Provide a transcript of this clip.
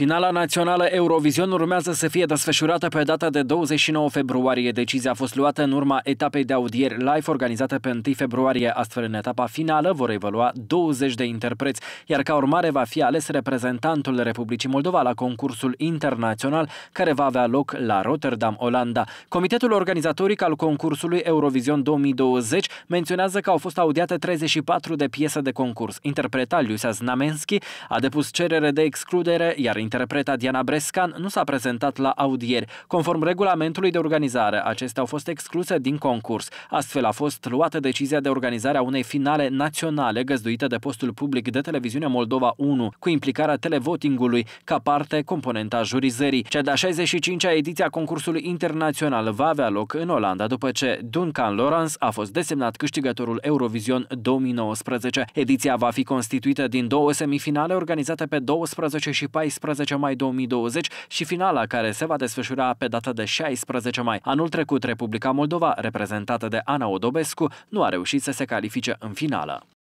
Finala națională Eurovision urmează să fie desfășurată pe data de 29 februarie. Decizia a fost luată în urma etapei de audieri live organizată pe 1 februarie. Astfel, în etapa finală vor evalua 20 de interpreți, iar ca urmare va fi ales reprezentantul Republicii Moldova la concursul internațional care va avea loc la Rotterdam, Olanda. Comitetul organizatoric al concursului Eurovision 2020 menționează că au fost audiate 34 de piese de concurs. Interpreta Liusa Znamenski a depus cerere de excludere, iar Interpreta Diana Brescan nu s-a prezentat la audieri. Conform regulamentului de organizare, acestea au fost excluse din concurs. Astfel a fost luată decizia de organizare a unei finale naționale găzduite de postul public de televiziune Moldova 1, cu implicarea televotingului ca parte componenta jurizării. Cea de-a 65-a ediție a concursului internațional va avea loc în Olanda după ce Duncan Lawrence a fost desemnat câștigătorul Eurovision 2019. Ediția va fi constituită din două semifinale organizate pe 12 și 14 15 mai 2020 și finala care se va desfășura pe data de 16 mai. Anul trecut, Republica Moldova, reprezentată de Ana Odobescu, nu a reușit să se califice în finală.